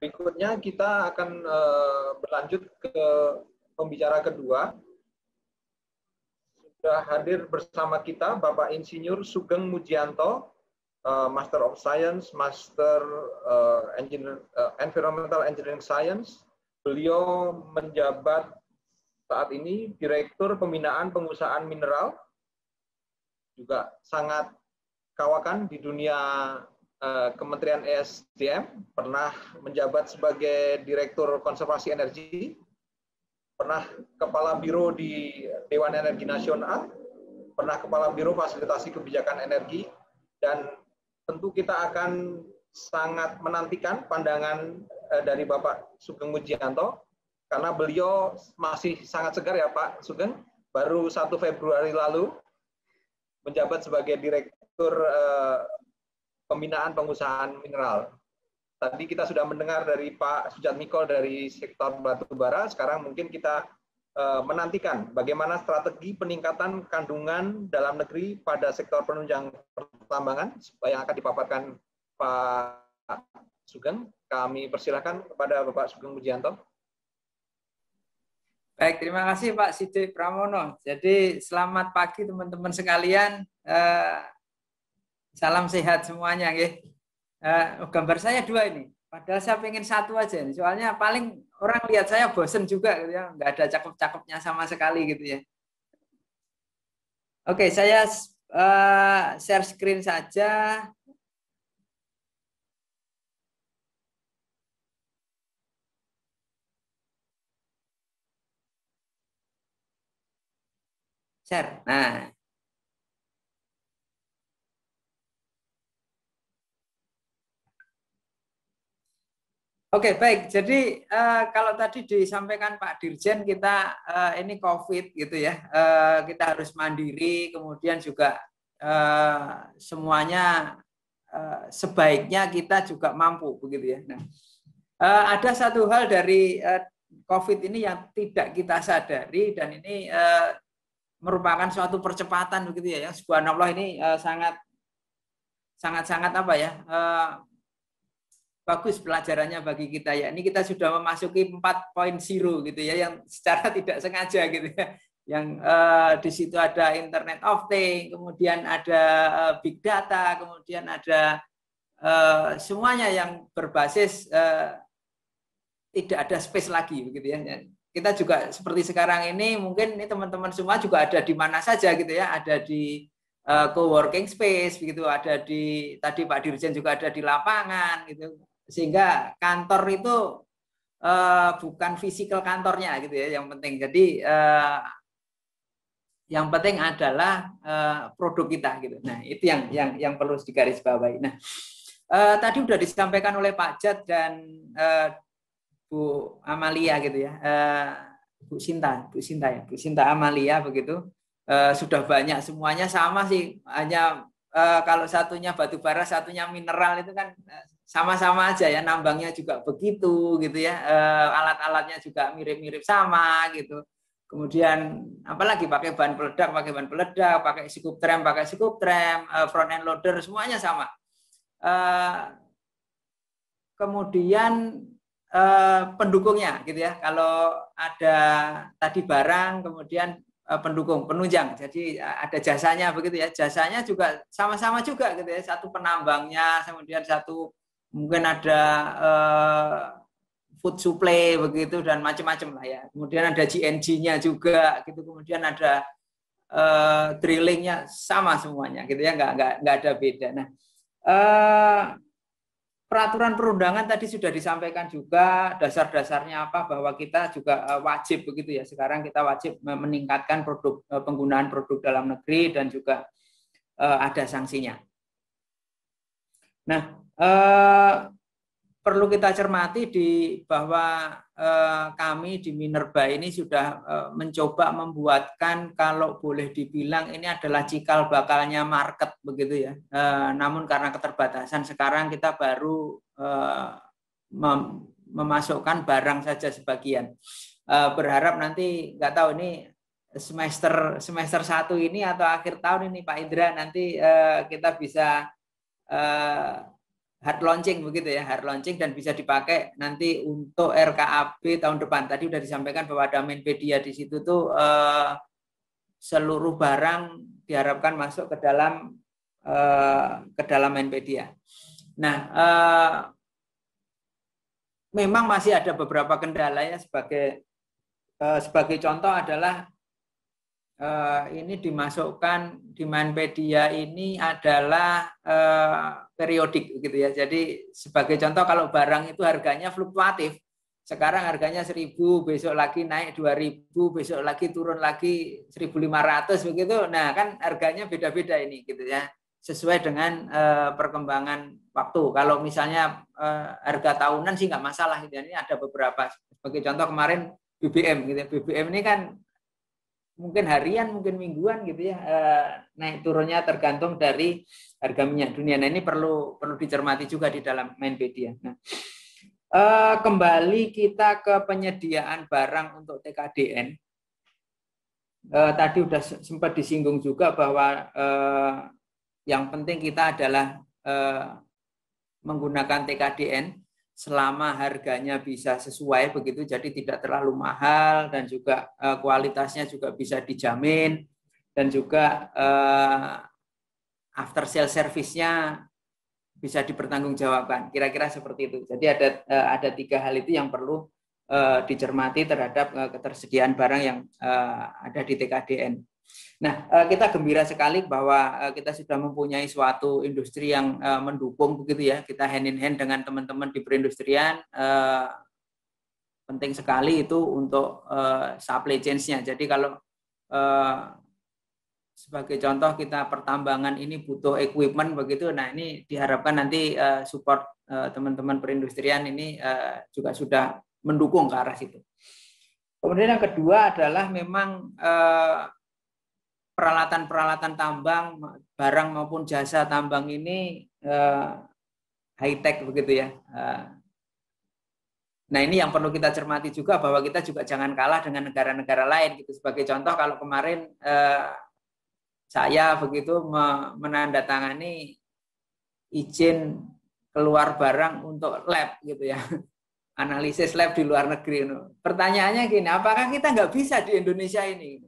Berikutnya kita akan eh, berlanjut ke pembicara kedua. Sudah hadir bersama kita Bapak Insinyur Sugeng Mujianto, eh, Master of Science, Master eh, Environmental Engineering Science. Beliau menjabat saat ini Direktur Pembinaan Pengusahaan Mineral, juga sangat kawakan di dunia Eh, Kementerian ESDM, pernah menjabat sebagai Direktur Konservasi Energi, pernah Kepala Biro di Dewan Energi Nasional, pernah Kepala Biro Fasilitasi Kebijakan Energi, dan tentu kita akan sangat menantikan pandangan eh, dari Bapak Sugeng Mujianto, karena beliau masih sangat segar ya Pak Sugeng, baru 1 Februari lalu menjabat sebagai Direktur eh, pembinaan pengusahaan mineral. Tadi kita sudah mendengar dari Pak Sujat Miko dari sektor batubara, sekarang mungkin kita eh, menantikan bagaimana strategi peningkatan kandungan dalam negeri pada sektor penunjang pertambangan yang akan dipaparkan Pak Sugeng. Kami persilahkan kepada Bapak Sugeng Mujianto. Baik, terima kasih Pak Sidik Pramono. Jadi selamat pagi teman-teman sekalian. Eh, Salam sehat semuanya, nggih. Uh, gambar saya dua ini. Padahal saya pengen satu aja ini Soalnya paling orang lihat saya bosen juga gitu ya, nggak ada cakep-cakepnya sama sekali gitu ya. Oke, saya uh, share screen saja. Share. Nah, Oke, baik. Jadi uh, kalau tadi disampaikan Pak Dirjen kita uh, ini COVID gitu ya, uh, kita harus mandiri, kemudian juga uh, semuanya uh, sebaiknya kita juga mampu begitu ya. Nah, uh, ada satu hal dari uh, COVID ini yang tidak kita sadari dan ini uh, merupakan suatu percepatan begitu ya. Yang sebuah subhanallah ini uh, sangat sangat sangat apa ya? Uh, bagus pelajarannya bagi kita ya. Ini kita sudah memasuki 4.0 gitu ya yang secara tidak sengaja gitu ya. Yang eh, di situ ada internet of thing, kemudian ada eh, big data, kemudian ada eh, semuanya yang berbasis eh, tidak ada space lagi begitu ya. Kita juga seperti sekarang ini mungkin ini teman-teman semua juga ada di mana saja gitu ya, ada di eh, co-working space begitu, ada di tadi Pak Dirjen juga ada di lapangan gitu sehingga kantor itu uh, bukan fisikal kantornya gitu ya yang penting. Jadi uh, yang penting adalah uh, produk kita gitu. Nah itu yang yang yang perlu digarisbawahi. Nah uh, tadi sudah disampaikan oleh Pak Jat dan uh, Bu Amalia gitu ya. Bu Sinta, Bu Sinta ya, Bu Sinta Amalia begitu. sudah banyak semuanya sama sih, hanya kalau satunya batu bara, satunya mineral itu kan sama-sama aja ya nambangnya juga begitu gitu ya e, alat-alatnya juga mirip-mirip sama gitu kemudian apalagi pakai bahan peledak pakai bahan peledak pakai scoop tram pakai scoop tram e, eh, front end loader semuanya sama e, kemudian e, pendukungnya gitu ya kalau ada tadi barang kemudian e, pendukung penunjang jadi ada jasanya begitu ya jasanya juga sama-sama juga gitu ya satu penambangnya kemudian satu mungkin ada uh, food supply begitu dan macam-macam lah ya. Kemudian ada GNG-nya juga gitu. Kemudian ada uh, drillingnya sama semuanya gitu ya nggak nggak nggak ada beda. Nah uh, peraturan perundangan tadi sudah disampaikan juga dasar-dasarnya apa bahwa kita juga uh, wajib begitu ya. Sekarang kita wajib meningkatkan produk uh, penggunaan produk dalam negeri dan juga uh, ada sanksinya. Nah Uh, perlu kita cermati di bahwa eh, kami di Minerba ini sudah eh, mencoba membuatkan kalau boleh dibilang ini adalah cikal bakalnya market begitu ya. Eh, namun karena keterbatasan sekarang kita baru eh, mem memasukkan barang saja sebagian. Eh, berharap nanti nggak tahu ini semester semester satu ini atau akhir tahun ini Pak Indra nanti eh, kita bisa eh, hard launching begitu ya, hard launching dan bisa dipakai nanti untuk RKAB tahun depan. Tadi sudah disampaikan bahwa ada Menpedia di situ tuh eh, seluruh barang diharapkan masuk ke dalam eh, ke dalam Menpedia. Nah, eh, memang masih ada beberapa kendala ya sebagai eh, sebagai contoh adalah eh, ini dimasukkan di Manpedia ini adalah eh, periodik gitu ya. Jadi sebagai contoh kalau barang itu harganya fluktuatif. Sekarang harganya 1000, besok lagi naik 2000, besok lagi turun lagi 1500 begitu. Nah, kan harganya beda-beda ini gitu ya. Sesuai dengan eh, perkembangan waktu. Kalau misalnya eh, harga tahunan sih nggak masalah. Gitu ya. Ini ada beberapa. Sebagai contoh kemarin BBM gitu. Ya. BBM ini kan mungkin harian, mungkin mingguan gitu ya eh, naik turunnya tergantung dari harga minyak dunia. Nah ini perlu perlu dicermati juga di dalam Mainpedia. Nah, eh, kembali kita ke penyediaan barang untuk TKDN. Eh, tadi sudah sempat disinggung juga bahwa yang penting kita adalah menggunakan TKDN selama harganya bisa sesuai begitu jadi tidak terlalu mahal dan juga uh, kualitasnya juga bisa dijamin dan juga uh, after sale service-nya bisa dipertanggungjawabkan kira-kira seperti itu jadi ada uh, ada tiga hal itu yang perlu uh, dicermati terhadap uh, ketersediaan barang yang uh, ada di TKDN Nah, eh, kita gembira sekali bahwa eh, kita sudah mempunyai suatu industri yang eh, mendukung begitu ya. Kita hand in hand dengan teman-teman di perindustrian penting sekali itu untuk supply chain-nya. Jadi kalau sebagai contoh kita pertambangan ini butuh equipment begitu. Nah, ini diharapkan nanti support teman-teman perindustrian ini juga sudah mendukung ke arah situ. Kemudian yang kedua adalah memang peralatan-peralatan tambang, barang maupun jasa tambang ini uh, eh, high tech begitu ya. Uh, Nah ini yang perlu kita cermati juga bahwa kita juga jangan kalah dengan negara-negara lain. Gitu. Sebagai contoh kalau kemarin eh, saya begitu menandatangani izin keluar barang untuk lab gitu ya, analisis lab di luar negeri. Pertanyaannya gini, apakah kita nggak bisa di Indonesia ini?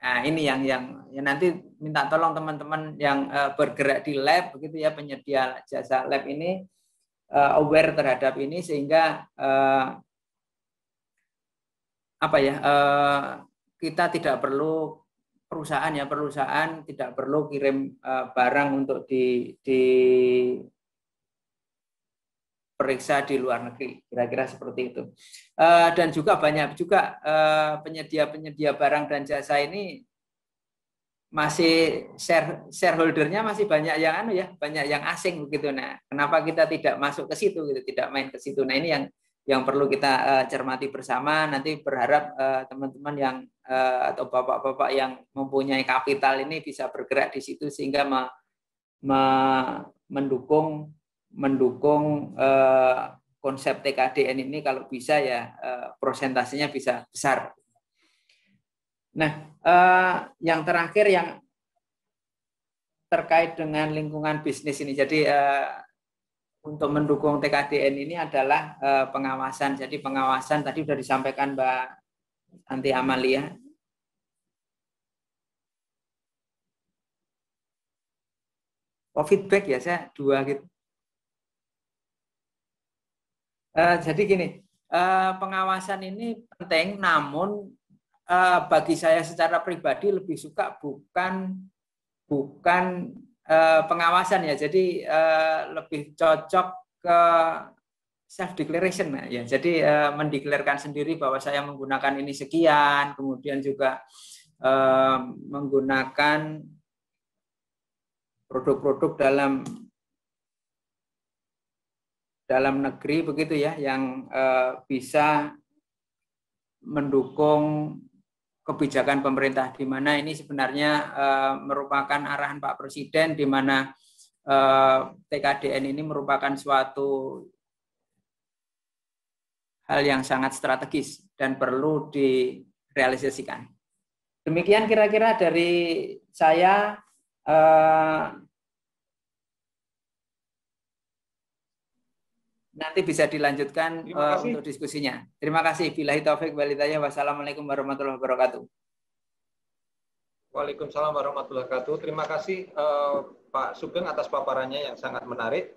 Nah, ini yang yang ya nanti minta tolong teman-teman yang uh, bergerak di lab begitu ya penyedia jasa lab ini uh, aware terhadap ini sehingga uh, apa ya uh, kita tidak perlu perusahaan ya perusahaan tidak perlu kirim uh, barang untuk di di periksa di luar negeri, kira-kira seperti itu. Eh, dan juga banyak juga eh, penyedia-penyedia barang dan jasa ini masih share shareholdernya masih banyak yang anu ya, banyak yang asing begitu. Nah, kenapa kita tidak masuk ke situ gitu, tidak main ke situ. Nah, ini yang yang perlu kita eh, cermati bersama. Nanti berharap teman-teman yang atau bapak-bapak yang mempunyai kapital ini bisa bergerak di situ sehingga mendukung mendukung eh, konsep TKDN ini kalau bisa ya eh, prosentasenya bisa besar. Nah, eh, yang terakhir yang terkait dengan lingkungan bisnis ini. Jadi eh, untuk mendukung TKDN ini adalah eh, pengawasan. Jadi pengawasan tadi sudah disampaikan Mbak Anti Amalia oh feedback ya saya dua gitu Uh, jadi gini, uh, pengawasan ini penting, namun uh, bagi saya secara pribadi lebih suka bukan bukan uh, pengawasan ya, jadi uh, lebih cocok ke self declaration ya. Jadi uh, mendeklarkan sendiri bahwa saya menggunakan ini sekian, kemudian juga uh, menggunakan produk-produk dalam dalam negeri begitu ya yang uh, bisa mendukung kebijakan pemerintah di mana ini sebenarnya uh, merupakan arahan Pak Presiden di mana uh, eh, TKDN ini merupakan suatu hal yang sangat strategis dan perlu direalisasikan. Demikian kira-kira dari saya uh, nanti bisa dilanjutkan uh, untuk diskusinya. Terima kasih. Bila taufik Balitanya. Wassalamualaikum warahmatullahi wabarakatuh. Waalaikumsalam warahmatullahi wabarakatuh. Terima kasih uh, Pak Sugeng atas paparannya yang sangat menarik.